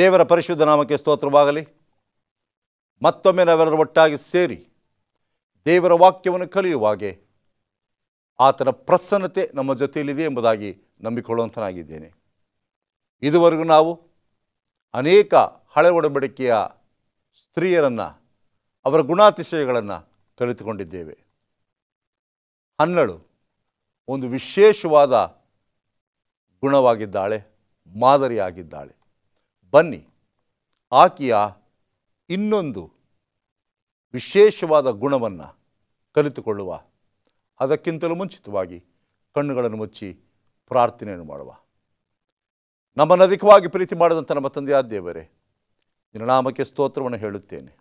ದೇವರ ಪರಿಶುದ್ಧ ನಾಮಕ್ಕೆ ಸ್ತೋತ್ರವಾಗಲಿ ಮತ್ತೊಮ್ಮೆ ನಾವೆಲ್ಲರೂ ಒಟ್ಟಾಗಿ ಸೇರಿ ದೇವರ ವಾಕ್ಯವನ್ನು ಕಲಿಯುವಾಗೆ ಆತನ ಪ್ರಸನ್ನತೆ ನಮ್ಮ ಜೊತೆಯಲ್ಲಿದೆ ಎಂಬುದಾಗಿ ನಂಬಿಕೊಳ್ಳುವಂತನಾಗಿದ್ದೇನೆ ಇದುವರೆಗೂ ನಾವು ಅನೇಕ ಹಳೆ ಒಡಂಬಡಿಕೆಯ ಸ್ತ್ರೀಯರನ್ನು ಅವರ ಗುಣಾತಿಶಯಗಳನ್ನು ಕಲಿತುಕೊಂಡಿದ್ದೇವೆ ಹನ್ನಳು ಒಂದು ವಿಶೇಷವಾದ ಗುಣವಾಗಿದ್ದಾಳೆ ಮಾದರಿಯಾಗಿದ್ದಾಳೆ ಬನ್ನಿ ಆಕೆಯ ಇನ್ನೊಂದು ವಿಶೇಷವಾದ ಗುಣವನ್ನು ಕಲಿತುಕೊಳ್ಳುವ ಅದಕ್ಕಿಂತಲೂ ಮುಂಚಿತವಾಗಿ ಕಣ್ಣುಗಳನ್ನು ಮುಚ್ಚಿ ಪ್ರಾರ್ಥನೆಯನ್ನು ಮಾಡುವ ನಮ್ಮನ್ನು ಅಧಿಕವಾಗಿ ಪ್ರೀತಿ ಮಾಡಿದಂಥ ನಮ್ಮ ತಂದೆಯಾದ ದೇವರೇ ನಿನ್ನ ನಾಮಕ್ಕೆ ಸ್ತೋತ್ರವನ್ನು ಹೇಳುತ್ತೇನೆ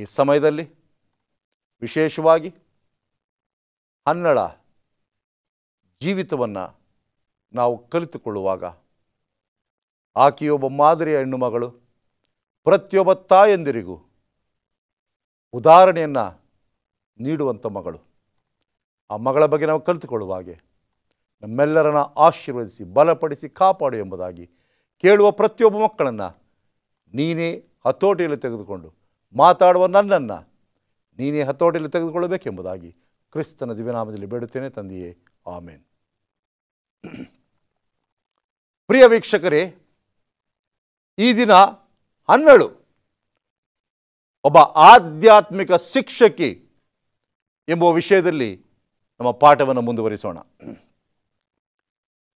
ಈ ಸಮಯದಲ್ಲಿ ವಿಶೇಷವಾಗಿ ಹನ್ನಳ ಜೀವಿತವನ್ನು ನಾವು ಕಲಿತುಕೊಳ್ಳುವಾಗ ಆಕೆಯೊಬ್ಬ ಮಾದರಿಯ ಹೆಣ್ಣು ಮಗಳು ಪ್ರತಿಯೊಬ್ಬ ತಾಯಂದಿರಿಗೂ ಉದಾಹರಣೆಯನ್ನು ನೀಡುವಂಥ ಮಗಳು ಆ ಮಗಳ ಬಗ್ಗೆ ನಾವು ಕಲಿತುಕೊಳ್ಳುವ ಹಾಗೆ ನಮ್ಮೆಲ್ಲರನ್ನ ಆಶೀರ್ವದಿಸಿ ಬಲಪಡಿಸಿ ಕಾಪಾಡು ಎಂಬುದಾಗಿ ಕೇಳುವ ಪ್ರತಿಯೊಬ್ಬ ಮಕ್ಕಳನ್ನು ನೀನೇ ಹತೋಟಿಯಲ್ಲಿ ತೆಗೆದುಕೊಂಡು ಮಾತಾಡುವ ನನ್ನನ್ನು ನೀನೇ ಹತೋಟಿಯಲ್ಲಿ ತೆಗೆದುಕೊಳ್ಳಬೇಕೆಂಬುದಾಗಿ ಕ್ರಿಸ್ತನ ದಿವ್ಯನಾಮದಲ್ಲಿ ಬೇಡುತ್ತೇನೆ ತಂದೆಯೇ ಆಮೇನ್ ಪ್ರಿಯ ವೀಕ್ಷಕರೇ ಈ ದಿನ ಹನ್ನೆರಡು ಒಬ್ಬ ಆಧ್ಯಾತ್ಮಿಕ ಶಿಕ್ಷಕಿ ಎಂಬುವ ವಿಷಯದಲ್ಲಿ ನಮ್ಮ ಪಾಠವನ್ನು ಮುಂದುವರಿಸೋಣ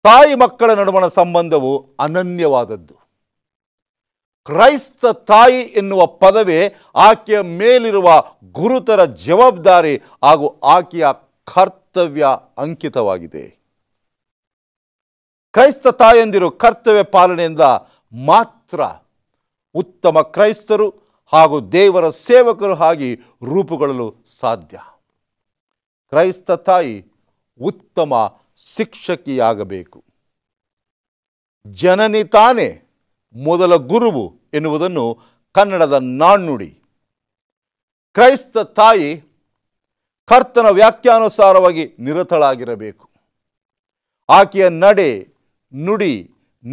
ತಾಯಿ ಮಕ್ಕಳ ನಡುವಣ ಸಂಬಂಧವು ಅನನ್ಯವಾದದ್ದು ಕ್ರೈಸ್ತ ತಾಯಿ ಎನ್ನುವ ಪದವೇ ಆಕೆಯ ಮೇಲಿರುವ ಗುರುತರ ಜವಾಬ್ದಾರಿ ಹಾಗೂ ಆಕೆಯ ಕರ್ತವ್ಯ ಅಂಕಿತವಾಗಿದೆ ಕ್ರೈಸ್ತ ತಾಯಂದಿರು ಕರ್ತವ್ಯ ಪಾಲನೆಯಿಂದ ಮಾತ್ರ ಮಾತ್ರ ಉತ್ತಮ ಕ್ರೈಸ್ತರು ಹಾಗೂ ದೇವರ ಸೇವಕರು ಆಗಿ ರೂಪುಗೊಳ್ಳಲು ಸಾಧ್ಯ ಕ್ರೈಸ್ತ ತಾಯಿ ಉತ್ತಮ ಶಿಕ್ಷಕಿಯಾಗಬೇಕು ಜನನಿ ತಾನೇ ಮೊದಲ ಗುರುವು ಎನ್ನುವುದನ್ನು ಕನ್ನಡದ ನಾಣ್ಣುಡಿ ಕ್ರೈಸ್ತ ತಾಯಿ ಕರ್ತನ ವ್ಯಾಖ್ಯಾನುಸಾರವಾಗಿ ನಿರತಳಾಗಿರಬೇಕು ಆಕೆಯ ನಡೆ ನುಡಿ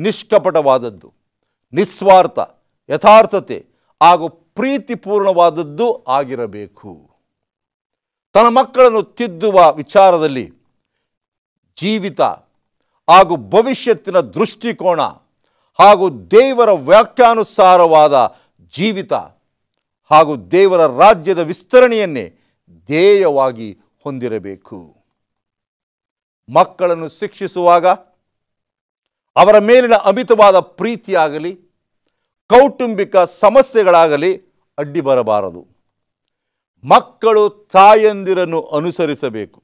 ನಿಷ್ಕಪಟವಾದದ್ದು ನಿಸ್ವಾರ್ಥ ಯಥಾರ್ಥತೆ ಹಾಗೂ ಪ್ರೀತಿಪೂರ್ಣವಾದದ್ದು ಆಗಿರಬೇಕು ತನ್ನ ಮಕ್ಕಳನ್ನು ತಿದ್ದುವ ವಿಚಾರದಲ್ಲಿ ಜೀವಿತ ಹಾಗೂ ಭವಿಷ್ಯತ್ತಿನ ದೃಷ್ಟಿಕೋನ ಹಾಗೂ ದೇವರ ವ್ಯಾಖ್ಯಾನುಸಾರವಾದ ಜೀವಿತ ಹಾಗೂ ದೇವರ ರಾಜ್ಯದ ವಿಸ್ತರಣೆಯನ್ನೇ ಧ್ಯೇಯವಾಗಿ ಹೊಂದಿರಬೇಕು ಮಕ್ಕಳನ್ನು ಶಿಕ್ಷಿಸುವಾಗ ಅವರ ಮೇಲಿನ ಅಮಿತವಾದ ಪ್ರೀತಿಯಾಗಲಿ ಕೌಟುಂಬಿಕ ಸಮಸ್ಯೆಗಳಾಗಲಿ ಅಡ್ಡಿ ಬರಬಾರದು ಮಕ್ಕಳು ತಾಯಂದಿರನ್ನು ಅನುಸರಿಸಬೇಕು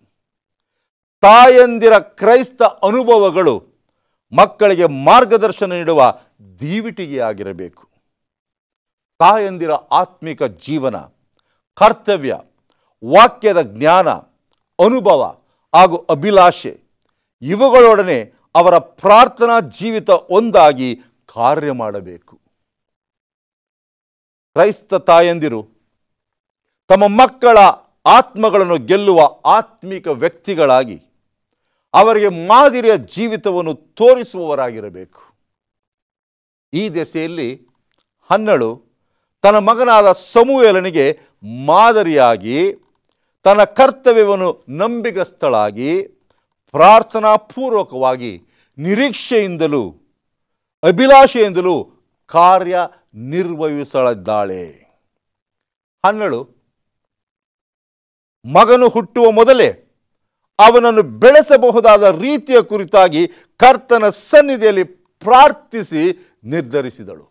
ತಾಯಂದಿರ ಕ್ರೈಸ್ತ ಅನುಭವಗಳು ಮಕ್ಕಳಿಗೆ ಮಾರ್ಗದರ್ಶನ ನೀಡುವ ದೀವಿಟಿಗೆಯಾಗಿರಬೇಕು ತಾಯಂದಿರ ಆತ್ಮಿಕ ಜೀವನ ಕರ್ತವ್ಯ ವಾಕ್ಯದ ಜ್ಞಾನ ಅನುಭವ ಹಾಗೂ ಅಭಿಲಾಷೆ ಇವುಗಳೊಡನೆ ಅವರ ಪ್ರಾರ್ಥನಾ ಜೀವಿತ ಒಂದಾಗಿ ಕಾರ್ಯ ಮಾಡಬೇಕು ಕ್ರೈಸ್ತ ತಾಯಂದಿರು ತಮ್ಮ ಮಕ್ಕಳ ಆತ್ಮಗಳನ್ನು ಗೆಲ್ಲುವ ಆತ್ಮಿಕ ವ್ಯಕ್ತಿಗಳಾಗಿ ಅವರಿಗೆ ಮಾದರಿಯ ಜೀವಿತವನ್ನು ತೋರಿಸುವವರಾಗಿರಬೇಕು ಈ ದೆಸೆಯಲ್ಲಿ ಹನ್ನಳು ತನ್ನ ಮಗನಾದ ಸಮೂಹಲನಿಗೆ ಮಾದರಿಯಾಗಿ ತನ್ನ ಕರ್ತವ್ಯವನ್ನು ನಂಬಿಗಸ್ಥಳಾಗಿ ಪ್ರಾರ್ಥನಾಪೂರ್ವಕವಾಗಿ ನಿರೀಕ್ಷೆಯಿಂದಲೂ ಅಭಿಲಾಷೆಯಿಂದಲೂ ಕಾರ್ಯ ನಿರ್ವಹಿಸಲಿದ್ದಾಳೆ ಹನ್ನಳು ಮಗನು ಹುಟ್ಟುವ ಮೊದಲೇ ಅವನನ್ನು ಬೆಳೆಸಬಹುದಾದ ರೀತಿಯ ಕುರಿತಾಗಿ ಕರ್ತನ ಸನ್ನಿಧಿಯಲ್ಲಿ ಪ್ರಾರ್ಥಿಸಿ ನಿರ್ಧರಿಸಿದಳು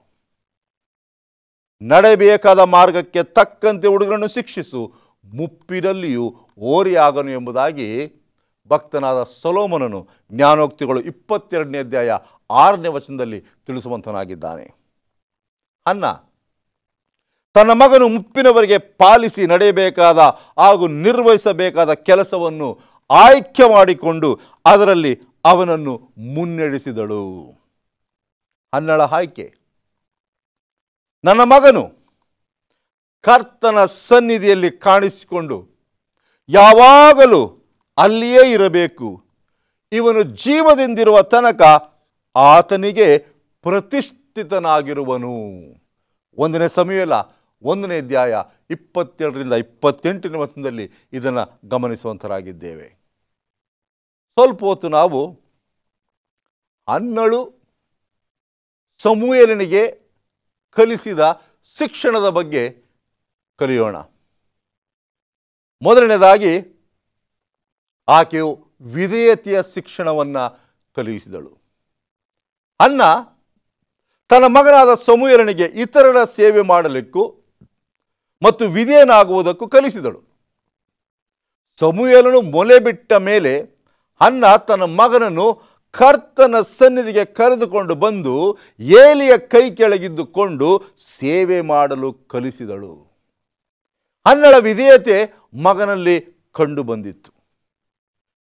ನಡೆಯಬೇಕಾದ ಮಾರ್ಗಕ್ಕೆ ತಕ್ಕಂತೆ ಹುಡುಗರನ್ನು ಶಿಕ್ಷಿಸು ಮುಪ್ಪಿನಲ್ಲಿಯೂ ಓರಿಯಾಗನು ಎಂಬುದಾಗಿ ಭಕ್ತನಾದ ಸೊಲೋಮನನು ಜ್ಞಾನೋಕ್ತಿಗಳು ಇಪ್ಪತ್ತೆರಡನೇ ಅಧ್ಯಾಯ ಆರನೇ ವಚನದಲ್ಲಿ ತಿಳಿಸುವಂತನಾಗಿದ್ದಾನೆ ಅನ್ನ ತನ್ನ ಮಗನು ಮುಪ್ಪಿನವರೆಗೆ ಪಾಲಿಸಿ ನಡೆಯಬೇಕಾದ ಹಾಗೂ ನಿರ್ವಹಿಸಬೇಕಾದ ಕೆಲಸವನ್ನು ಆಯ್ಕೆ ಮಾಡಿಕೊಂಡು ಅದರಲ್ಲಿ ಅವನನ್ನು ಮುನ್ನಡೆಸಿದಳು ಅನ್ನಳ ಆಯ್ಕೆ ನನ್ನ ಮಗನು ಕರ್ತನ ಸನ್ನಿಧಿಯಲ್ಲಿ ಕಾಣಿಸಿಕೊಂಡು ಯಾವಾಗಲೂ ಅಲ್ಲಿಯೇ ಇರಬೇಕು ಇವನು ಜೀವದಿಂದಿರುವ ತನಕ ಆತನಿಗೆ ಪ್ರತಿಷ್ಠಿತನಾಗಿರುವನು ಒಂದನೇ ಸಮಯಲ್ಲ ಒಂದನೇ ಅಧ್ಯಾಯ ಇಪ್ಪತ್ತೆರಡರಿಂದ ಇಪ್ಪತ್ತೆಂಟನೇ ವರ್ಷದಲ್ಲಿ ಇದನ್ನು ಗಮನಿಸುವಂತರಾಗಿದ್ದೇವೆ ಸ್ವಲ್ಪ ಹೊತ್ತು ನಾವು ಅನ್ನಳು ಸಮೂಹನಿಗೆ ಕಲಿಸಿದ ಶಿಕ್ಷಣದ ಬಗ್ಗೆ ಕಲಿಯೋಣ ಮೊದಲನೇದಾಗಿ ಆಕೆಯು ವಿಧೇಯತೆಯ ಶಿಕ್ಷಣವನ್ನು ಕಲಿಸಿದಳು ಅನ್ನ ತನ್ನ ಮಗನಾದ ಸಮೂಹನಿಗೆ ಇತರರ ಸೇವೆ ಮಾಡಲಿಕ್ಕೂ ಮತ್ತು ವಿಧೇಯನಾಗುವುದಕ್ಕೂ ಕಲಿಸಿದಳು ಸಮೂಹಲನು ಮೊಲೆ ಬಿಟ್ಟ ಮೇಲೆ ಅನ್ನ ತನ್ನ ಮಗನನ್ನು ಕರ್ತನ ಸನ್ನಿಧಿಗೆ ಕರೆದುಕೊಂಡು ಬಂದು ಏಲಿಯ ಕೈ ಕೆಳಗಿದ್ದುಕೊಂಡು ಸೇವೆ ಮಾಡಲು ಕಲಿಸಿದಳು ಅನ್ನಳ ವಿಧೇಯತೆ ಮಗನಲ್ಲಿ ಕಂಡು ಬಂದಿತ್ತು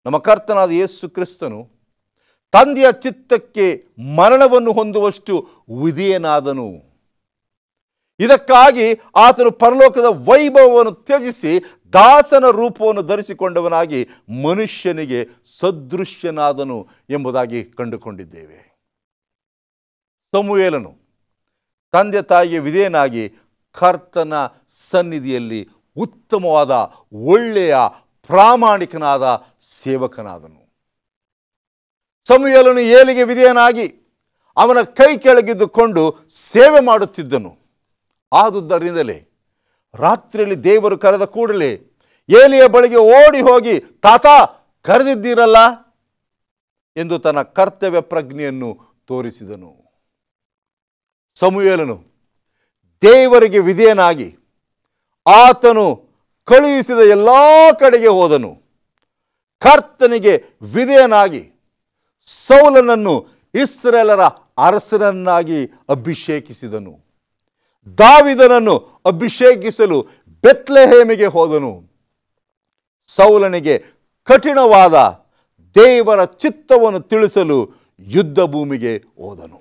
ನಮ್ಮ ಕರ್ತನಾದ ಯೇಸು ಕ್ರಿಸ್ತನು ತಂದೆಯ ಚಿತ್ತಕ್ಕೆ ಮರಣವನ್ನು ಹೊಂದುವಷ್ಟು ವಿಧೇಯನಾದನು ಇದಕ್ಕಾಗಿ ಆತನು ಪರಲೋಕದ ವೈಭವವನ್ನು ತ್ಯಜಿಸಿ ದಾಸನ ರೂಪವನ್ನು ಧರಿಸಿಕೊಂಡವನಾಗಿ ಮನುಷ್ಯನಿಗೆ ಸದೃಶ್ಯನಾದನು ಎಂಬುದಾಗಿ ಕಂಡುಕೊಂಡಿದ್ದೇವೆ ಸಮುವೇಲನು ತಂದೆ ತಾಯಿಗೆ ವಿಧೇಯನಾಗಿ ಕರ್ತನ ಸನ್ನಿಧಿಯಲ್ಲಿ ಉತ್ತಮವಾದ ಒಳ್ಳೆಯ ಪ್ರಾಮಾಣಿಕನಾದ ಸೇವಕನಾದನು ಸಮಯಲನು ಏಲಿಗೆ ವಿಧೇಯನಾಗಿ ಅವನ ಕೈ ಕೆಳಗಿದ್ದುಕೊಂಡು ಸೇವೆ ಮಾಡುತ್ತಿದ್ದನು ಆದುದರಿಂದಲೇ ರಾತ್ರಿಯಲ್ಲಿ ದೇವರು ಕರೆದ ಕೂಡಲೇ ಏಲಿಯ ಬಳಿಗೆ ಓಡಿ ಹೋಗಿ ತಾತ ಕರೆದಿದ್ದೀರಲ್ಲ ಎಂದು ತನ್ನ ಕರ್ತವ್ಯ ಪ್ರಜ್ಞೆಯನ್ನು ತೋರಿಸಿದನು ಸಮುಯೇಲನು ದೇವರಿಗೆ ವಿಧೇಯನಾಗಿ ಆತನು ಕಳುಹಿಸಿದ ಎಲ್ಲ ಕಡೆಗೆ ಹೋದನು ಕರ್ತನಿಗೆ ವಿಧೇಯನಾಗಿ ಸೌಲನನ್ನು ಇಸ್ರೇಲರ ಅರಸನನ್ನಾಗಿ ಅಭಿಷೇಕಿಸಿದನು ದಾವಿದನನ್ನು ಅಭಿಷೇಕಿಸಲು ಬೆತ್ಲೆಹೇಮಿಗೆ ಹೋದನು ಸೌಲನಿಗೆ ಕಠಿಣವಾದ ದೇವರ ಚಿತ್ತವನ್ನು ತಿಳಿಸಲು ಯುದ್ಧ ಭೂಮಿಗೆ ಹೋದನು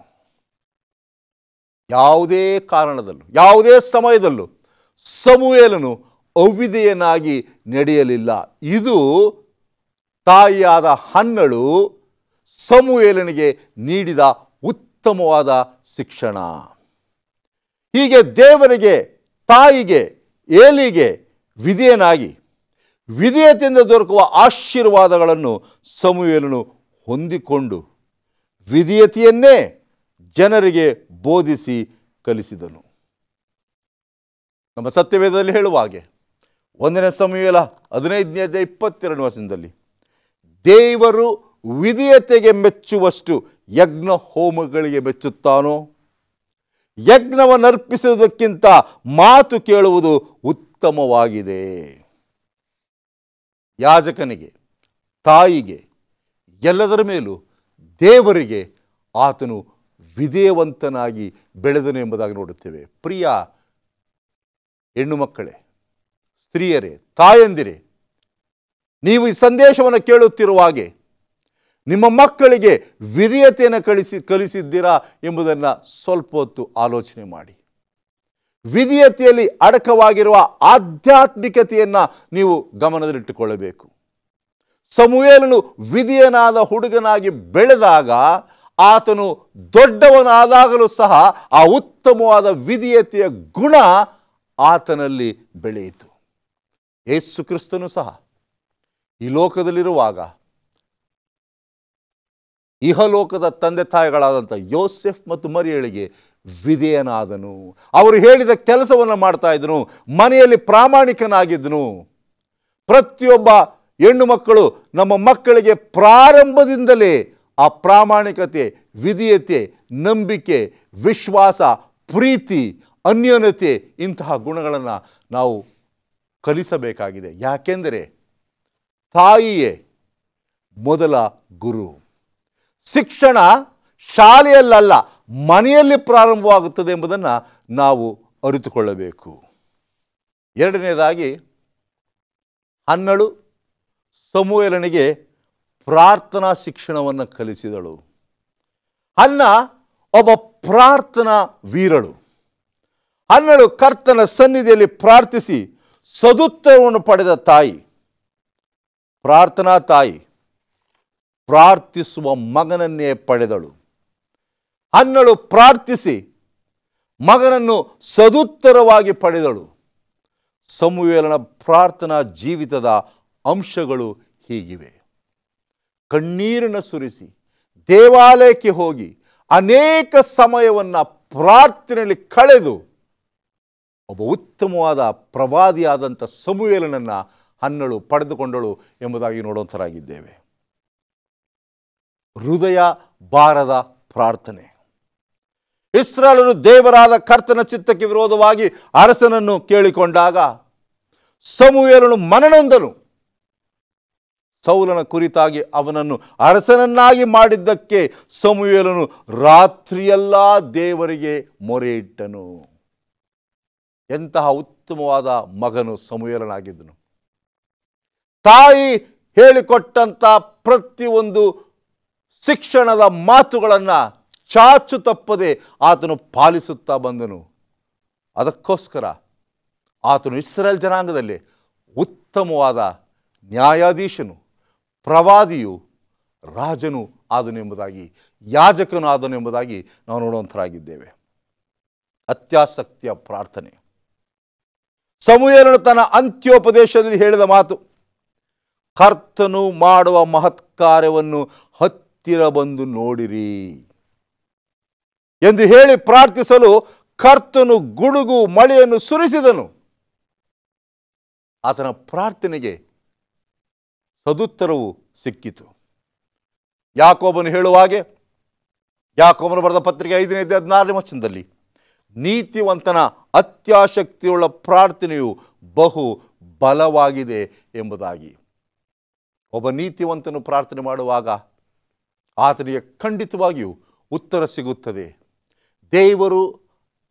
ಯಾವುದೇ ಕಾರಣದಲ್ಲೂ ಯಾವುದೇ ಸಮಯದಲ್ಲೂ ಸಮೂಹನು ಅವಿದೆಯನಾಗಿ ನಡೆಯಲಿಲ್ಲ ಇದು ತಾಯಿಯಾದ ಹನ್ನಳು ಸಮುವೇಲನಿಗೆ ನೀಡಿದ ಉತ್ತಮವಾದ ಶಿಕ್ಷಣ ಹೀಗೆ ದೇವರಿಗೆ ತಾಯಿಗೆ ಏಲಿಗೆ ವಿಧಿಯನಾಗಿ ವಿಧೇಯತೆಯಿಂದ ದೊರಕುವ ಆಶೀರ್ವಾದಗಳನ್ನು ಸಮುವೇಲನು ಹೊಂದಿಕೊಂಡು ವಿಧೇಯತೆಯನ್ನೇ ಜನರಿಗೆ ಬೋಧಿಸಿ ಕಲಿಸಿದನು ನಮ್ಮ ಸತ್ಯವೇದದಲ್ಲಿ ಹೇಳುವ ಹಾಗೆ ಒಂದನೇ ಸಮಯಲ ಹದಿನೈದನೇ ಅಧ್ಯಾಯ ಇಪ್ಪತ್ತೆರಡು ವರ್ಷದಲ್ಲಿ ದೇವರು ವಿಧೇಯತೆಗೆ ಮೆಚ್ಚುವಷ್ಟು ಯಜ್ಞ ಹೋಮಗಳಿಗೆ ಮೆಚ್ಚುತ್ತಾನೋ ಯಜ್ಞವನ್ನು ಅರ್ಪಿಸುವುದಕ್ಕಿಂತ ಮಾತು ಕೇಳುವುದು ಉತ್ತಮವಾಗಿದೆ ಯಾಜಕನಿಗೆ ತಾಯಿಗೆ ಎಲ್ಲದರ ಮೇಲೂ ದೇವರಿಗೆ ಆತನು ವಿಧೇಯವಂತನಾಗಿ ಬೆಳೆದನು ಎಂಬುದಾಗಿ ನೋಡುತ್ತೇವೆ ಪ್ರಿಯ ಹೆಣ್ಣು ಮಕ್ಕಳೇ ಸ್ತ್ರೀಯರೇ ತಾಯಂದಿರೇ ನೀವು ಈ ಸಂದೇಶವನ್ನು ಹಾಗೆ ನಿಮ್ಮ ಮಕ್ಕಳಿಗೆ ವಿಧಿಯತೆಯನ್ನು ಕಳಿಸಿ ಕಲಿಸಿದ್ದೀರಾ ಎಂಬುದನ್ನು ಸ್ವಲ್ಪ ಹೊತ್ತು ಆಲೋಚನೆ ಮಾಡಿ ವಿಧಿಯತೆಯಲ್ಲಿ ಅಡಕವಾಗಿರುವ ಆಧ್ಯಾತ್ಮಿಕತೆಯನ್ನು ನೀವು ಗಮನದಲ್ಲಿಟ್ಟುಕೊಳ್ಳಬೇಕು ಸಮುವೇಲನು ವಿಧಿಯನಾದ ಹುಡುಗನಾಗಿ ಬೆಳೆದಾಗ ಆತನು ದೊಡ್ಡವನಾದಾಗಲೂ ಸಹ ಆ ಉತ್ತಮವಾದ ವಿಧಿಯತೆಯ ಗುಣ ಆತನಲ್ಲಿ ಬೆಳೆಯಿತು ಯೇಸು ಕ್ರಿಸ್ತನು ಸಹ ಈ ಲೋಕದಲ್ಲಿರುವಾಗ ಇಹಲೋಕದ ತಂದೆ ತಾಯಿಗಳಾದಂಥ ಯೋಸೆಫ್ ಮತ್ತು ಮರಿಯಳಿಗೆ ವಿಧೇಯನಾದನು ಅವರು ಹೇಳಿದ ಕೆಲಸವನ್ನು ಮಾಡ್ತಾ ಇದ್ದನು ಮನೆಯಲ್ಲಿ ಪ್ರಾಮಾಣಿಕನಾಗಿದ್ದನು ಪ್ರತಿಯೊಬ್ಬ ಹೆಣ್ಣು ಮಕ್ಕಳು ನಮ್ಮ ಮಕ್ಕಳಿಗೆ ಪ್ರಾರಂಭದಿಂದಲೇ ಆ ಪ್ರಾಮಾಣಿಕತೆ ವಿಧೇಯತೆ ನಂಬಿಕೆ ವಿಶ್ವಾಸ ಪ್ರೀತಿ ಅನ್ಯೋನ್ಯತೆ ಇಂತಹ ಗುಣಗಳನ್ನು ನಾವು ಕಲಿಸಬೇಕಾಗಿದೆ ಯಾಕೆಂದರೆ ತಾಯಿಯೇ ಮೊದಲ ಗುರು ಶಿಕ್ಷಣ ಶಾಲೆಯಲ್ಲಲ್ಲ ಮನೆಯಲ್ಲಿ ಪ್ರಾರಂಭವಾಗುತ್ತದೆ ಎಂಬುದನ್ನು ನಾವು ಅರಿತುಕೊಳ್ಳಬೇಕು ಎರಡನೇದಾಗಿ ಅನ್ನಳು ಸಮುವೇಲನಿಗೆ ಪ್ರಾರ್ಥನಾ ಶಿಕ್ಷಣವನ್ನು ಕಲಿಸಿದಳು ಅನ್ನ ಒಬ್ಬ ಪ್ರಾರ್ಥನಾ ವೀರಳು ಅನ್ನಳು ಕರ್ತನ ಸನ್ನಿಧಿಯಲ್ಲಿ ಪ್ರಾರ್ಥಿಸಿ ಸದುತ್ತರವನ್ನು ಪಡೆದ ತಾಯಿ ಪ್ರಾರ್ಥನಾ ತಾಯಿ ಪ್ರಾರ್ಥಿಸುವ ಮಗನನ್ನೇ ಪಡೆದಳು ಹನ್ನಳು ಪ್ರಾರ್ಥಿಸಿ ಮಗನನ್ನು ಸದುತ್ತರವಾಗಿ ಪಡೆದಳು ಸಮುವೇಲನ ಪ್ರಾರ್ಥನಾ ಜೀವಿತದ ಅಂಶಗಳು ಹೀಗಿವೆ ಕಣ್ಣೀರನ್ನು ಸುರಿಸಿ ದೇವಾಲಯಕ್ಕೆ ಹೋಗಿ ಅನೇಕ ಸಮಯವನ್ನು ಪ್ರಾರ್ಥನೆಯಲ್ಲಿ ಕಳೆದು ಒಬ್ಬ ಉತ್ತಮವಾದ ಪ್ರವಾದಿಯಾದಂಥ ಸಮುವೇಲನನ್ನು ಹನ್ನಳು ಪಡೆದುಕೊಂಡಳು ಎಂಬುದಾಗಿ ನೋಡುವಂಥರಾಗಿದ್ದೇವೆ ಹೃದಯ ಬಾರದ ಪ್ರಾರ್ಥನೆ ಇಸ್ರಾಲರು ದೇವರಾದ ಕರ್ತನ ಚಿತ್ತಕ್ಕೆ ವಿರೋಧವಾಗಿ ಅರಸನನ್ನು ಕೇಳಿಕೊಂಡಾಗ ಸಮುವೇಲನು ಮನನೊಂದನು ಸೌಲನ ಕುರಿತಾಗಿ ಅವನನ್ನು ಅರಸನನ್ನಾಗಿ ಮಾಡಿದ್ದಕ್ಕೆ ಸಮುವೇಲನು ರಾತ್ರಿಯೆಲ್ಲ ದೇವರಿಗೆ ಮೊರೆ ಇಟ್ಟನು ಎಂತಹ ಉತ್ತಮವಾದ ಮಗನು ಸಮುಯಲನಾಗಿದ್ದನು ತಾಯಿ ಹೇಳಿಕೊಟ್ಟಂಥ ಪ್ರತಿಯೊಂದು ಶಿಕ್ಷಣದ ಮಾತುಗಳನ್ನು ಚಾಚು ತಪ್ಪದೆ ಆತನು ಪಾಲಿಸುತ್ತಾ ಬಂದನು ಅದಕ್ಕೋಸ್ಕರ ಆತನು ಇಸ್ರೇಲ್ ಜನಾಂಗದಲ್ಲಿ ಉತ್ತಮವಾದ ನ್ಯಾಯಾಧೀಶನು ಪ್ರವಾದಿಯು ರಾಜನು ಆದನು ಎಂಬುದಾಗಿ ಯಾಜಕನು ಆದನು ಎಂಬುದಾಗಿ ನಾವು ನೋಡುವಂಥರಾಗಿದ್ದೇವೆ ಅತ್ಯಾಸಕ್ತಿಯ ಪ್ರಾರ್ಥನೆ ಸಮುಯನು ತನ್ನ ಅಂತ್ಯೋಪದೇಶದಲ್ಲಿ ಹೇಳಿದ ಮಾತು ಕರ್ತನು ಮಾಡುವ ಮಹತ್ಕಾರ್ಯವನ್ನು ಹತ್ತಿರ ಬಂದು ನೋಡಿರಿ ಎಂದು ಹೇಳಿ ಪ್ರಾರ್ಥಿಸಲು ಕರ್ತನು ಗುಡುಗು ಮಳೆಯನ್ನು ಸುರಿಸಿದನು ಆತನ ಪ್ರಾರ್ಥನೆಗೆ ಸದುತ್ತರವು ಸಿಕ್ಕಿತು ಯಾಕೋಬನು ಹೇಳುವಾಗೆ ಯಾಕೋಬನು ಬರೆದ ಪತ್ರಿಕೆ ಐದನೇ ಹದಿನಾರನೇ ವಚನದಲ್ಲಿ ನೀತಿವಂತನ ಅತ್ಯಾಸಕ್ತಿಯುಳ್ಳ ಪ್ರಾರ್ಥನೆಯು ಬಹು ಬಲವಾಗಿದೆ ಎಂಬುದಾಗಿ ಒಬ್ಬ ನೀತಿವಂತನು ಪ್ರಾರ್ಥನೆ ಮಾಡುವಾಗ ಆತನಿಗೆ ಖಂಡಿತವಾಗಿಯೂ ಉತ್ತರ ಸಿಗುತ್ತದೆ ದೇವರು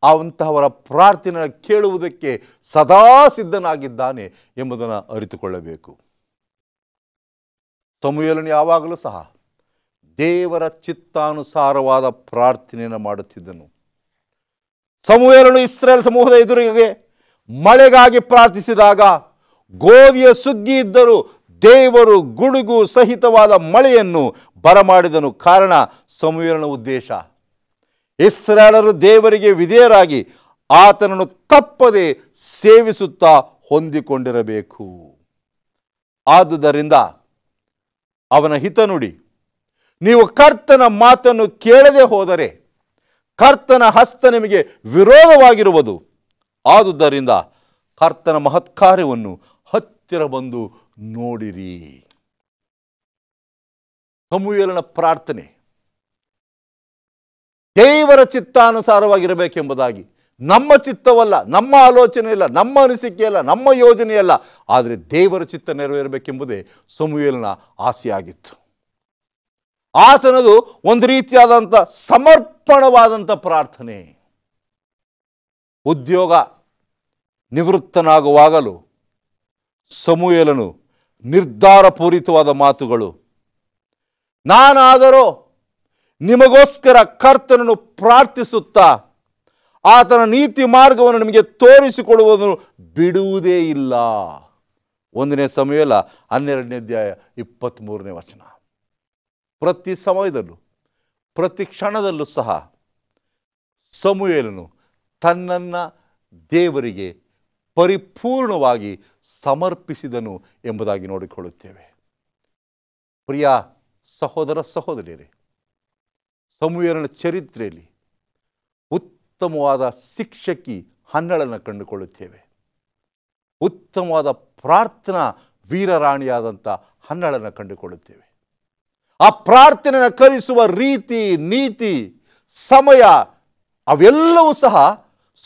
ಅಂತಹವರ ಪ್ರಾರ್ಥನೆ ಕೇಳುವುದಕ್ಕೆ ಸದಾ ಸಿದ್ಧನಾಗಿದ್ದಾನೆ ಎಂಬುದನ್ನು ಅರಿತುಕೊಳ್ಳಬೇಕು ಸಮಯಲನು ಯಾವಾಗಲೂ ಸಹ ದೇವರ ಚಿತ್ತಾನುಸಾರವಾದ ಪ್ರಾರ್ಥನೆಯನ್ನು ಮಾಡುತ್ತಿದ್ದನು ಸಮೂಹರನ್ನು ಇಸ್ರೇಲ್ ಸಮೂಹದ ಎದುರಿಗೆ ಮಳೆಗಾಗಿ ಪ್ರಾರ್ಥಿಸಿದಾಗ ಗೋಧಿಯ ಸುಗ್ಗಿ ಇದ್ದರೂ ದೇವರು ಗುಡುಗು ಸಹಿತವಾದ ಮಳೆಯನ್ನು ಬರಮಾಡಿದನು ಕಾರಣ ಸಮೂಹನ ಉದ್ದೇಶ ಇಸ್ರೇಲರು ದೇವರಿಗೆ ವಿಧೇಯರಾಗಿ ಆತನನ್ನು ತಪ್ಪದೆ ಸೇವಿಸುತ್ತಾ ಹೊಂದಿಕೊಂಡಿರಬೇಕು ಆದುದರಿಂದ ಅವನ ಹಿತನುಡಿ ನೀವು ಕರ್ತನ ಮಾತನ್ನು ಕೇಳದೆ ಹೋದರೆ ಕರ್ತನ ಹಸ್ತ ನಿಮಗೆ ವಿರೋಧವಾಗಿರುವುದು ಆದುದರಿಂದ ಕರ್ತನ ಮಹತ್ಕಾರ್ಯವನ್ನು ಹತ್ತಿರ ಬಂದು ನೋಡಿರಿ ಸಮುಯಲನ ಪ್ರಾರ್ಥನೆ ದೇವರ ಚಿತ್ತಾನುಸಾರವಾಗಿರಬೇಕೆಂಬುದಾಗಿ ನಮ್ಮ ಚಿತ್ತವಲ್ಲ ನಮ್ಮ ಆಲೋಚನೆ ಇಲ್ಲ ನಮ್ಮ ಅನಿಸಿಕೆ ಅಲ್ಲ ನಮ್ಮ ಯೋಜನೆಯಲ್ಲ ಆದರೆ ದೇವರ ಚಿತ್ತ ನೆರವೇರಬೇಕೆಂಬುದೇ ಸಮುಯಲನ ಆಸೆಯಾಗಿತ್ತು ಆತನದು ಒಂದು ರೀತಿಯಾದಂಥ ಸಮರ್ಪ ಅರ್ಪಣವಾದಂಥ ಪ್ರಾರ್ಥನೆ ಉದ್ಯೋಗ ನಿವೃತ್ತನಾಗುವಾಗಲೂ ಸಮೂಹಲನು ನಿರ್ಧಾರಪೂರಿತವಾದ ಮಾತುಗಳು ನಾನಾದರೂ ನಿಮಗೋಸ್ಕರ ಕರ್ತನನ್ನು ಪ್ರಾರ್ಥಿಸುತ್ತಾ ಆತನ ನೀತಿ ಮಾರ್ಗವನ್ನು ನಿಮಗೆ ತೋರಿಸಿಕೊಡುವುದನ್ನು ಬಿಡುವುದೇ ಇಲ್ಲ ಒಂದನೇ ಸಮಯಲ್ಲ ಹನ್ನೆರಡನೇ ಅಧ್ಯಾಯ ಮೂರನೇ ವಚನ ಪ್ರತಿ ಸಮಯದಲ್ಲೂ ಪ್ರತಿ ಕ್ಷಣದಲ್ಲೂ ಸಹ ಸಮುಯೇಲನು ತನ್ನನ್ನು ದೇವರಿಗೆ ಪರಿಪೂರ್ಣವಾಗಿ ಸಮರ್ಪಿಸಿದನು ಎಂಬುದಾಗಿ ನೋಡಿಕೊಳ್ಳುತ್ತೇವೆ ಪ್ರಿಯ ಸಹೋದರ ಸಹೋದರಿಯರೇ ಸಮುಯೇಲನ ಚರಿತ್ರೆಯಲ್ಲಿ ಉತ್ತಮವಾದ ಶಿಕ್ಷಕಿ ಹನ್ನಳನ್ನು ಕಂಡುಕೊಳ್ಳುತ್ತೇವೆ ಉತ್ತಮವಾದ ಪ್ರಾರ್ಥನಾ ವೀರರಾಣಿಯಾದಂಥ ಹನ್ನಳನ್ನು ಕಂಡುಕೊಳ್ಳುತ್ತೇವೆ ಆ ಪ್ರಾರ್ಥನೆಯನ್ನು ಕಲಿಸುವ ರೀತಿ ನೀತಿ ಸಮಯ ಅವೆಲ್ಲವೂ ಸಹ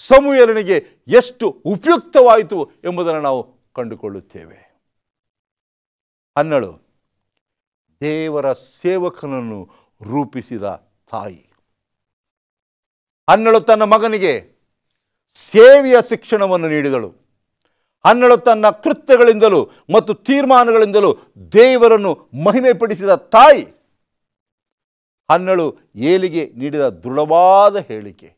ಸಮೂಹನಿಗೆ ಎಷ್ಟು ಉಪಯುಕ್ತವಾಯಿತು ಎಂಬುದನ್ನು ನಾವು ಕಂಡುಕೊಳ್ಳುತ್ತೇವೆ ಅನ್ನಳು ದೇವರ ಸೇವಕನನ್ನು ರೂಪಿಸಿದ ತಾಯಿ ಅನ್ನಳು ತನ್ನ ಮಗನಿಗೆ ಸೇವೆಯ ಶಿಕ್ಷಣವನ್ನು ನೀಡಿದಳು ಹನ್ನೆರಡು ತನ್ನ ಕೃತ್ಯಗಳಿಂದಲೂ ಮತ್ತು ತೀರ್ಮಾನಗಳಿಂದಲೂ ದೇವರನ್ನು ಮಹಿಮೆಪಡಿಸಿದ ತಾಯಿ ಹನ್ನೆರಡು ಏಲಿಗೆ ನೀಡಿದ ದೃಢವಾದ ಹೇಳಿಕೆ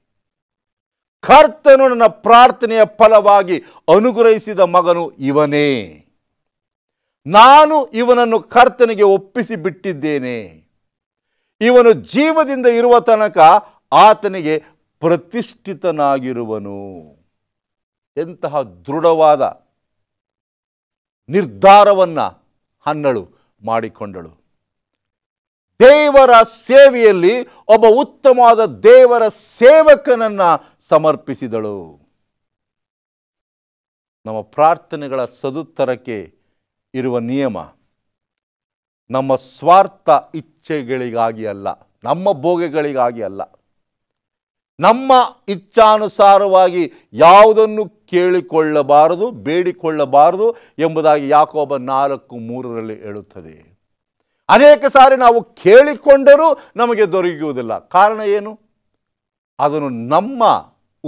ಕರ್ತನು ನನ್ನ ಪ್ರಾರ್ಥನೆಯ ಫಲವಾಗಿ ಅನುಗ್ರಹಿಸಿದ ಮಗನು ಇವನೇ ನಾನು ಇವನನ್ನು ಕರ್ತನಿಗೆ ಒಪ್ಪಿಸಿ ಬಿಟ್ಟಿದ್ದೇನೆ ಇವನು ಜೀವದಿಂದ ಇರುವ ತನಕ ಆತನಿಗೆ ಪ್ರತಿಷ್ಠಿತನಾಗಿರುವನು ಎಂತಹ ದೃಢವಾದ ನಿರ್ಧಾರವನ್ನು ಹನ್ನಳು ಮಾಡಿಕೊಂಡಳು ದೇವರ ಸೇವೆಯಲ್ಲಿ ಒಬ್ಬ ಉತ್ತಮವಾದ ದೇವರ ಸೇವಕನನ್ನು ಸಮರ್ಪಿಸಿದಳು ನಮ್ಮ ಪ್ರಾರ್ಥನೆಗಳ ಸದುತ್ತರಕ್ಕೆ ಇರುವ ನಿಯಮ ನಮ್ಮ ಸ್ವಾರ್ಥ ಇಚ್ಛೆಗಳಿಗಾಗಿ ಅಲ್ಲ ನಮ್ಮ ಭೋಗಗಳಿಗಾಗಿ ಅಲ್ಲ ನಮ್ಮ ಇಚ್ಛಾನುಸಾರವಾಗಿ ಯಾವುದನ್ನು ಕೇಳಿಕೊಳ್ಳಬಾರದು ಬೇಡಿಕೊಳ್ಳಬಾರದು ಎಂಬುದಾಗಿ ಯಾಕೋಬ ನಾಲ್ಕು ಮೂರರಲ್ಲಿ ಹೇಳುತ್ತದೆ ಅನೇಕ ಸಾರಿ ನಾವು ಕೇಳಿಕೊಂಡರೂ ನಮಗೆ ದೊರೆಯುವುದಿಲ್ಲ ಕಾರಣ ಏನು ಅದನ್ನು ನಮ್ಮ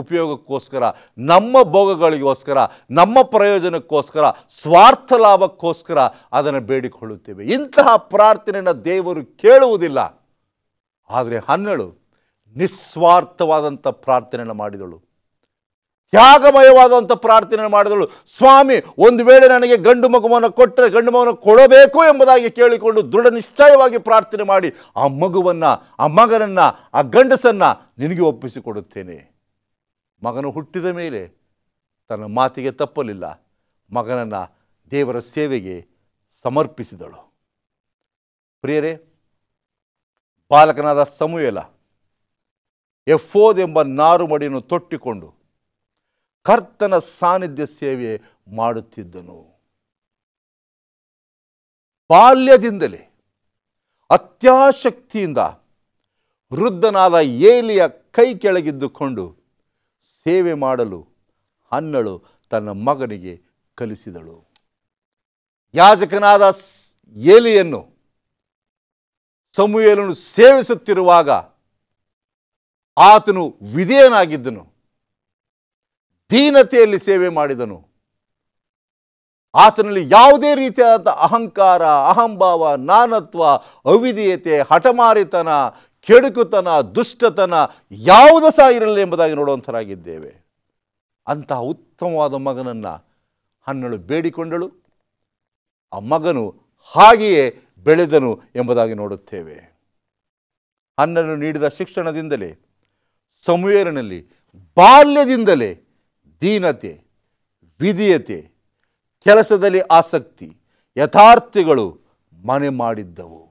ಉಪಯೋಗಕ್ಕೋಸ್ಕರ ನಮ್ಮ ಭೋಗಗಳಿಗೋಸ್ಕರ ನಮ್ಮ ಪ್ರಯೋಜನಕ್ಕೋಸ್ಕರ ಸ್ವಾರ್ಥ ಲಾಭಕ್ಕೋಸ್ಕರ ಅದನ್ನು ಬೇಡಿಕೊಳ್ಳುತ್ತೇವೆ ಇಂತಹ ಪ್ರಾರ್ಥನೆಯನ್ನು ದೇವರು ಕೇಳುವುದಿಲ್ಲ ಆದರೆ ಹನ್ನಳು ನಿಸ್ವಾರ್ಥವಾದಂಥ ಪ್ರಾರ್ಥನೆಯನ್ನು ಮಾಡಿದಳು ತ್ಯಾಗಮಯವಾದಂಥ ಪ್ರಾರ್ಥನೆ ಮಾಡಿದಳು ಸ್ವಾಮಿ ಒಂದು ವೇಳೆ ನನಗೆ ಗಂಡು ಮಗುವನ್ನು ಕೊಟ್ಟರೆ ಗಂಡು ಮಗುವನ್ನು ಕೊಡಬೇಕು ಎಂಬುದಾಗಿ ಕೇಳಿಕೊಂಡು ದೃಢ ನಿಶ್ಚಯವಾಗಿ ಪ್ರಾರ್ಥನೆ ಮಾಡಿ ಆ ಮಗುವನ್ನು ಆ ಮಗನನ್ನು ಆ ಗಂಡಸನ್ನು ನಿನಗೆ ಒಪ್ಪಿಸಿಕೊಡುತ್ತೇನೆ ಮಗನು ಹುಟ್ಟಿದ ಮೇಲೆ ತನ್ನ ಮಾತಿಗೆ ತಪ್ಪಲಿಲ್ಲ ಮಗನನ್ನು ದೇವರ ಸೇವೆಗೆ ಸಮರ್ಪಿಸಿದಳು ಪ್ರಿಯರೇ ಬಾಲಕನಾದ ಸಮುಯಲ ಎಫೋದ್ ಎಂಬ ಮಡಿಯನ್ನು ತೊಟ್ಟಿಕೊಂಡು ಕರ್ತನ ಸಾನ್ನಿಧ್ಯ ಸೇವೆ ಮಾಡುತ್ತಿದ್ದನು ಬಾಲ್ಯದಿಂದಲೇ ಅತ್ಯಾಶಕ್ತಿಯಿಂದ ವೃದ್ಧನಾದ ಏಲಿಯ ಕೈ ಕೆಳಗಿದ್ದುಕೊಂಡು ಸೇವೆ ಮಾಡಲು ಹನ್ನಳು ತನ್ನ ಮಗನಿಗೆ ಕಲಿಸಿದಳು ಯಾಜಕನಾದ ಏಲಿಯನ್ನು ಸಮುಯಲನ್ನು ಸೇವಿಸುತ್ತಿರುವಾಗ ಆತನು ವಿಧೇಯನಾಗಿದ್ದನು ದೀನತೆಯಲ್ಲಿ ಸೇವೆ ಮಾಡಿದನು ಆತನಲ್ಲಿ ಯಾವುದೇ ರೀತಿಯಾದ ಅಹಂಕಾರ ಅಹಂಭಾವ ನಾನತ್ವ ಅವಿಧೇಯತೆ ಹಠಮಾರಿತನ ಕೆಡುಕುತನ ದುಷ್ಟತನ ಯಾವುದು ಸಹ ಇರಲಿಲ್ಲ ಎಂಬುದಾಗಿ ನೋಡುವಂಥರಾಗಿದ್ದೇವೆ ಅಂತಹ ಉತ್ತಮವಾದ ಮಗನನ್ನು ಹನ್ನಳು ಬೇಡಿಕೊಂಡಳು ಆ ಮಗನು ಹಾಗೆಯೇ ಬೆಳೆದನು ಎಂಬುದಾಗಿ ನೋಡುತ್ತೇವೆ ಹಣ್ಣನ್ನು ನೀಡಿದ ಶಿಕ್ಷಣದಿಂದಲೇ ಸಮುವೇರಿನಲ್ಲಿ ಬಾಲ್ಯದಿಂದಲೇ ದೀನತೆ ವಿಧಿಯತೆ ಕೆಲಸದಲ್ಲಿ ಆಸಕ್ತಿ ಯಥಾರ್ಥಿಗಳು ಮನೆ ಮಾಡಿದ್ದವು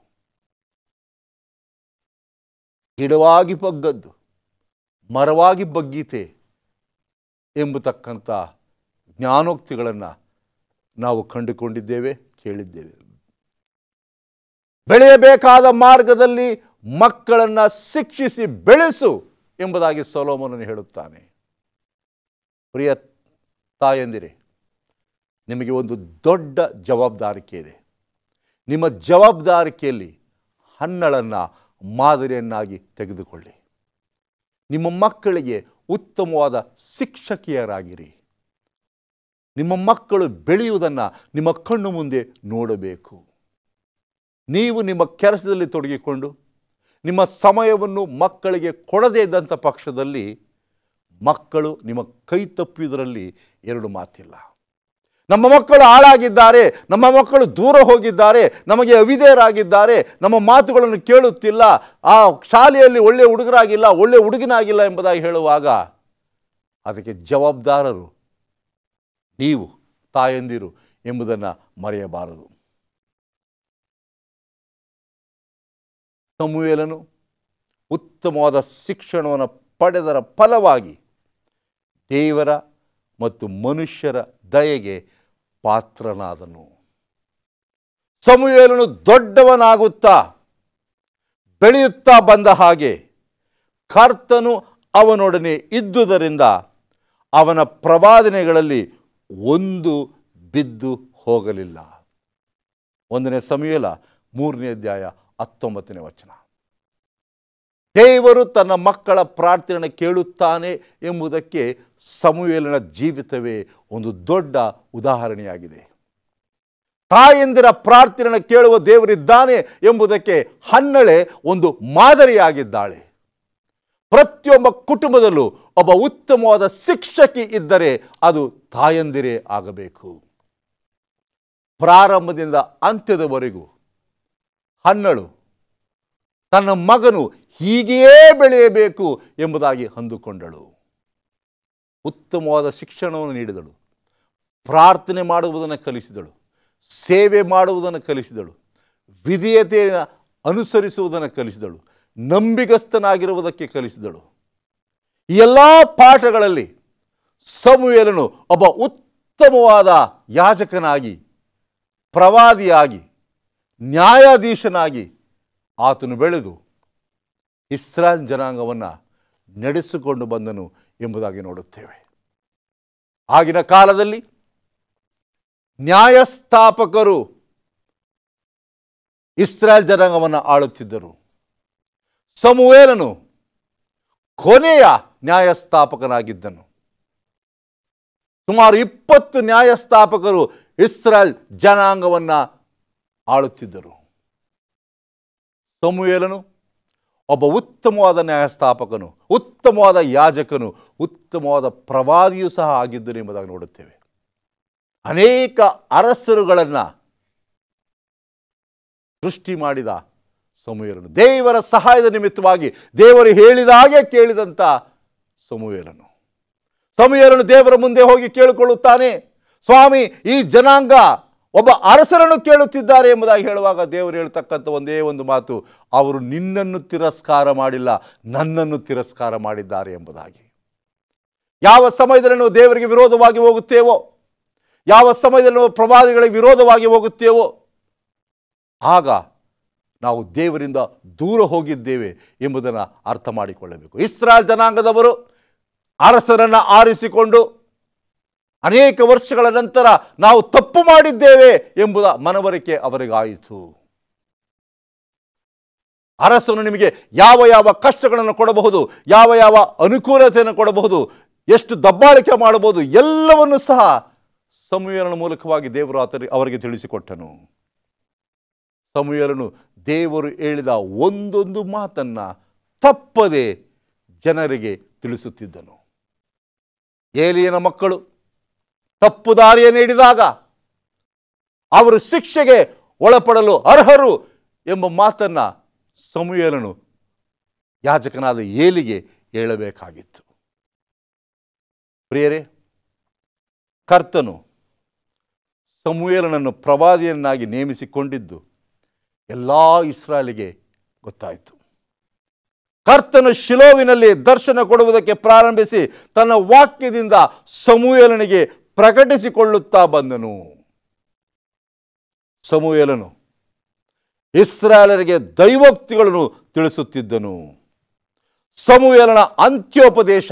ಗಿಡವಾಗಿ ಬಗ್ಗದ್ದು ಮರವಾಗಿ ಬಗ್ಗೀತೆ ಎಂಬತಕ್ಕಂಥ ಜ್ಞಾನೋಕ್ತಿಗಳನ್ನು ನಾವು ಕಂಡುಕೊಂಡಿದ್ದೇವೆ ಕೇಳಿದ್ದೇವೆ ಬೆಳೆಯಬೇಕಾದ ಮಾರ್ಗದಲ್ಲಿ ಮಕ್ಕಳನ್ನು ಶಿಕ್ಷಿಸಿ ಬೆಳೆಸು ಎಂಬುದಾಗಿ ಸೊಲೋಮನನ್ನು ಹೇಳುತ್ತಾನೆ ಪ್ರಿಯ ತಾಯಂದಿರಿ ನಿಮಗೆ ಒಂದು ದೊಡ್ಡ ಜವಾಬ್ದಾರಿಕೆ ಇದೆ ನಿಮ್ಮ ಜವಾಬ್ದಾರಿಕೆಯಲ್ಲಿ ಹನ್ನಳನ್ನು ಮಾದರಿಯನ್ನಾಗಿ ತೆಗೆದುಕೊಳ್ಳಿ ನಿಮ್ಮ ಮಕ್ಕಳಿಗೆ ಉತ್ತಮವಾದ ಶಿಕ್ಷಕಿಯರಾಗಿರಿ ನಿಮ್ಮ ಮಕ್ಕಳು ಬೆಳೆಯುವುದನ್ನು ನಿಮ್ಮ ಕಣ್ಣು ಮುಂದೆ ನೋಡಬೇಕು ನೀವು ನಿಮ್ಮ ಕೆಲಸದಲ್ಲಿ ತೊಡಗಿಕೊಂಡು ನಿಮ್ಮ ಸಮಯವನ್ನು ಮಕ್ಕಳಿಗೆ ಕೊಡದೇ ಇದ್ದಂಥ ಪಕ್ಷದಲ್ಲಿ ಮಕ್ಕಳು ನಿಮ್ಮ ಕೈ ತಪ್ಪಿದರಲ್ಲಿ ಎರಡು ಮಾತಿಲ್ಲ ನಮ್ಮ ಮಕ್ಕಳು ಹಾಳಾಗಿದ್ದಾರೆ ನಮ್ಮ ಮಕ್ಕಳು ದೂರ ಹೋಗಿದ್ದಾರೆ ನಮಗೆ ಅವಿಧೇಯರಾಗಿದ್ದಾರೆ ನಮ್ಮ ಮಾತುಗಳನ್ನು ಕೇಳುತ್ತಿಲ್ಲ ಆ ಶಾಲೆಯಲ್ಲಿ ಒಳ್ಳೆಯ ಹುಡುಗರಾಗಿಲ್ಲ ಒಳ್ಳೆಯ ಹುಡುಗನಾಗಿಲ್ಲ ಎಂಬುದಾಗಿ ಹೇಳುವಾಗ ಅದಕ್ಕೆ ಜವಾಬ್ದಾರರು ನೀವು ತಾಯಂದಿರು ಎಂಬುದನ್ನು ಮರೆಯಬಾರದು ಸಮುವೇಲನು ಉತ್ತಮವಾದ ಶಿಕ್ಷಣವನ್ನು ಪಡೆದರ ಫಲವಾಗಿ ದೇವರ ಮತ್ತು ಮನುಷ್ಯರ ದಯೆಗೆ ಪಾತ್ರನಾದನು ಸಮುವೇಲನು ದೊಡ್ಡವನಾಗುತ್ತಾ ಬೆಳೆಯುತ್ತಾ ಬಂದ ಹಾಗೆ ಕರ್ತನು ಅವನೊಡನೆ ಇದ್ದುದರಿಂದ ಅವನ ಪ್ರವಾದನೆಗಳಲ್ಲಿ ಒಂದು ಬಿದ್ದು ಹೋಗಲಿಲ್ಲ ಒಂದನೇ ಸಮಯಲ ಮೂರನೇ ಅಧ್ಯಾಯ ಹತ್ತೊಂಬತ್ತನೇ ವಚನ ದೇವರು ತನ್ನ ಮಕ್ಕಳ ಪ್ರಾರ್ಥನೆಯನ್ನು ಕೇಳುತ್ತಾನೆ ಎಂಬುದಕ್ಕೆ ಸಮುವೇಲನ ಜೀವಿತವೇ ಒಂದು ದೊಡ್ಡ ಉದಾಹರಣೆಯಾಗಿದೆ ತಾಯಂದಿರ ಪ್ರಾರ್ಥನೆಯನ್ನು ಕೇಳುವ ದೇವರಿದ್ದಾನೆ ಎಂಬುದಕ್ಕೆ ಹನ್ನಳೆ ಒಂದು ಮಾದರಿಯಾಗಿದ್ದಾಳೆ ಪ್ರತಿಯೊಬ್ಬ ಕುಟುಂಬದಲ್ಲೂ ಒಬ್ಬ ಉತ್ತಮವಾದ ಶಿಕ್ಷಕಿ ಇದ್ದರೆ ಅದು ತಾಯಂದಿರೇ ಆಗಬೇಕು ಪ್ರಾರಂಭದಿಂದ ಅಂತ್ಯದವರೆಗೂ ಹನ್ನಳು ತನ್ನ ಮಗನು ಹೀಗೆಯೇ ಬೆಳೆಯಬೇಕು ಎಂಬುದಾಗಿ ಅಂದುಕೊಂಡಳು ಉತ್ತಮವಾದ ಶಿಕ್ಷಣವನ್ನು ನೀಡಿದಳು ಪ್ರಾರ್ಥನೆ ಮಾಡುವುದನ್ನು ಕಲಿಸಿದಳು ಸೇವೆ ಮಾಡುವುದನ್ನು ಕಲಿಸಿದಳು ವಿಧೇಯತೆಯನ್ನು ಅನುಸರಿಸುವುದನ್ನು ಕಲಿಸಿದಳು ನಂಬಿಗಸ್ತನಾಗಿರುವುದಕ್ಕೆ ಕಲಿಸಿದಳು ಎಲ್ಲ ಪಾಠಗಳಲ್ಲಿ ಸಮುವೇಲನು ಒಬ್ಬ ಉತ್ತಮವಾದ ಯಾಜಕನಾಗಿ ಪ್ರವಾದಿಯಾಗಿ ನ್ಯಾಯಾಧೀಶನಾಗಿ ಆತನು ಬೆಳೆದು ಇಸ್ರಾಲ್ ಜನಾಂಗವನ್ನು ನಡೆಸಿಕೊಂಡು ಬಂದನು ಎಂಬುದಾಗಿ ನೋಡುತ್ತೇವೆ ಆಗಿನ ಕಾಲದಲ್ಲಿ ನ್ಯಾಯಸ್ಥಾಪಕರು ಇಸ್ರಾಯಲ್ ಜನಾಂಗವನ್ನು ಆಳುತ್ತಿದ್ದರು ಸಮುವೇಲನು ಕೊನೆಯ ನ್ಯಾಯಸ್ಥಾಪಕನಾಗಿದ್ದನು ಸುಮಾರು ಇಪ್ಪತ್ತು ನ್ಯಾಯಸ್ಥಾಪಕರು ಇಸ್ರಾಲ್ ಜನಾಂಗವನ್ನು ಆಳುತ್ತಿದ್ದರು ಸಮುವೇಲನು ಒಬ್ಬ ಉತ್ತಮವಾದ ನ್ಯಾಯಸ್ಥಾಪಕನು ಉತ್ತಮವಾದ ಯಾಜಕನು ಉತ್ತಮವಾದ ಪ್ರವಾದಿಯೂ ಸಹ ಆಗಿದ್ದನು ಎಂಬುದಾಗಿ ನೋಡುತ್ತೇವೆ ಅನೇಕ ಅರಸರುಗಳನ್ನು ಸೃಷ್ಟಿ ಮಾಡಿದ ಸಮುವೇಲನು ದೇವರ ಸಹಾಯದ ನಿಮಿತ್ತವಾಗಿ ದೇವರು ಹೇಳಿದ ಹಾಗೆ ಕೇಳಿದಂಥ ಸಮುವೇಲನು ಸಮುವೇಲನು ದೇವರ ಮುಂದೆ ಹೋಗಿ ಕೇಳಿಕೊಳ್ಳುತ್ತಾನೆ ಸ್ವಾಮಿ ಈ ಜನಾಂಗ ಒಬ್ಬ ಅರಸರನ್ನು ಕೇಳುತ್ತಿದ್ದಾರೆ ಎಂಬುದಾಗಿ ಹೇಳುವಾಗ ದೇವರು ಹೇಳ್ತಕ್ಕಂಥ ಒಂದೇ ಒಂದು ಮಾತು ಅವರು ನಿನ್ನನ್ನು ತಿರಸ್ಕಾರ ಮಾಡಿಲ್ಲ ನನ್ನನ್ನು ತಿರಸ್ಕಾರ ಮಾಡಿದ್ದಾರೆ ಎಂಬುದಾಗಿ ಯಾವ ಸಮಯದಲ್ಲಿ ನಾವು ದೇವರಿಗೆ ವಿರೋಧವಾಗಿ ಹೋಗುತ್ತೇವೋ ಯಾವ ಸಮಯದಲ್ಲಿ ನಾವು ಪ್ರವಾದಿಗಳಿಗೆ ವಿರೋಧವಾಗಿ ಹೋಗುತ್ತೇವೋ ಆಗ ನಾವು ದೇವರಿಂದ ದೂರ ಹೋಗಿದ್ದೇವೆ ಎಂಬುದನ್ನು ಅರ್ಥ ಮಾಡಿಕೊಳ್ಳಬೇಕು ಇಸ್ರಾಲ್ ಜನಾಂಗದವರು ಅರಸರನ್ನು ಆರಿಸಿಕೊಂಡು ಅನೇಕ ವರ್ಷಗಳ ನಂತರ ನಾವು ತಪ್ಪು ಮಾಡಿದ್ದೇವೆ ಎಂಬುದ ಮನವರಿಕೆ ಅವರಿಗಾಯಿತು ಅರಸನು ನಿಮಗೆ ಯಾವ ಯಾವ ಕಷ್ಟಗಳನ್ನು ಕೊಡಬಹುದು ಯಾವ ಯಾವ ಅನುಕೂಲತೆಯನ್ನು ಕೊಡಬಹುದು ಎಷ್ಟು ದಬ್ಬಾಳಿಕೆ ಮಾಡಬಹುದು ಎಲ್ಲವನ್ನು ಸಹ ಸಮುಯರನ ಮೂಲಕವಾಗಿ ದೇವರು ಆತರಿ ಅವರಿಗೆ ತಿಳಿಸಿಕೊಟ್ಟನು ಸಮುಯರನು ದೇವರು ಹೇಳಿದ ಒಂದೊಂದು ಮಾತನ್ನು ತಪ್ಪದೆ ಜನರಿಗೆ ತಿಳಿಸುತ್ತಿದ್ದನು ಏಲಿಯನ ಮಕ್ಕಳು ತಪ್ಪು ದಾರಿಯನ್ನು ಅವರು ಶಿಕ್ಷೆಗೆ ಒಳಪಡಲು ಅರ್ಹರು ಎಂಬ ಮಾತನ್ನ ಸಮುಯಲನು ಯಾಜಕನಾದ ಏಲಿಗೆ ಹೇಳಬೇಕಾಗಿತ್ತು ಪ್ರಿಯರೇ ಕರ್ತನು ಸಮುಯಲನನ್ನು ಪ್ರವಾದಿಯನ್ನಾಗಿ ನೇಮಿಸಿಕೊಂಡಿದ್ದು ಎಲ್ಲ ಇಸ್ರಾಲಿಗೆ ಗೊತ್ತಾಯಿತು ಕರ್ತನು ಶಿಲೋವಿನಲ್ಲಿ ದರ್ಶನ ಕೊಡುವುದಕ್ಕೆ ಪ್ರಾರಂಭಿಸಿ ತನ್ನ ವಾಕ್ಯದಿಂದ ಸಮೂಯಲನಿಗೆ ಪ್ರಕಟಿಸಿಕೊಳ್ಳುತ್ತಾ ಬಂದನು ಸಮುವೇಲನು ಇಸ್ರಾಲರಿಗೆ ದೈವೋಕ್ತಿಗಳನ್ನು ತಿಳಿಸುತ್ತಿದ್ದನು ಸಮುವೇಲನ ಅಂತ್ಯೋಪದೇಶ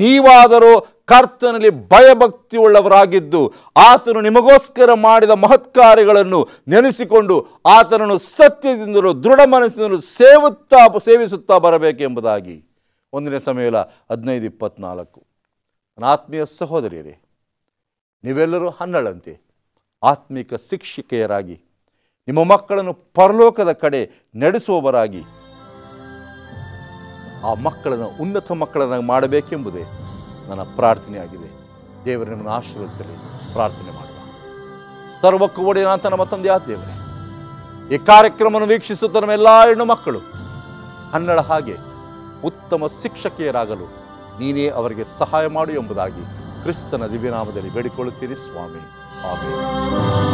ನೀವಾದರೂ ಕರ್ತನಲ್ಲಿ ಭಯಭಕ್ತಿಯುಳ್ಳವರಾಗಿದ್ದು ಆತನು ನಿಮಗೋಸ್ಕರ ಮಾಡಿದ ಮಹತ್ಕಾರ್ಯಗಳನ್ನು ನೆನೆಸಿಕೊಂಡು ಆತನನ್ನು ಸತ್ಯದಿಂದಲೂ ದೃಢ ಮನಸ್ಸಿನಿಂದಲೂ ಸೇವುತ್ತಾ ಸೇವಿಸುತ್ತಾ ಬರಬೇಕೆಂಬುದಾಗಿ ಒಂದನೇ ಸಮಯಲ ಹದಿನೈದು ಇಪ್ಪತ್ನಾಲ್ಕು ಆತ್ಮೀಯ ಸಹೋದರಿಯರೇ ನೀವೆಲ್ಲರೂ ಹನ್ನಳಂತೆ ಆತ್ಮಿಕ ಶಿಕ್ಷಕಿಯರಾಗಿ ನಿಮ್ಮ ಮಕ್ಕಳನ್ನು ಪರಲೋಕದ ಕಡೆ ನಡೆಸುವವರಾಗಿ ಆ ಮಕ್ಕಳನ್ನು ಉನ್ನತ ಮಕ್ಕಳನ್ನಾಗಿ ಮಾಡಬೇಕೆಂಬುದೇ ನನ್ನ ಪ್ರಾರ್ಥನೆಯಾಗಿದೆ ದೇವರು ನಿಮ್ಮನ್ನು ಆಶೀರ್ವದಿಸಲಿ ಪ್ರಾರ್ಥನೆ ಮಾಡುವ ಸರ್ವಕ್ಕೂ ಒಡೆಯನಾಥ ನಮ್ಮ ತಂದೆ ಆ ದೇವರೇ ಈ ಕಾರ್ಯಕ್ರಮವನ್ನು ವೀಕ್ಷಿಸುತ್ತ ನಮ್ಮ ಎಲ್ಲ ಹೆಣ್ಣು ಮಕ್ಕಳು ಹನ್ನಳ ಹಾಗೆ ಉತ್ತಮ ಶಿಕ್ಷಕಿಯರಾಗಲು ನೀನೇ ಅವರಿಗೆ ಸಹಾಯ ಮಾಡು ಎಂಬುದಾಗಿ ಕ್ರಿಸ್ತನ ದಿವ್ಯನಾಮದಲ್ಲಿ ಬೇಡಿಕೊಳ್ಳುತ್ತೀರಿ ಸ್ವಾಮಿ ಆಮೇಲೆ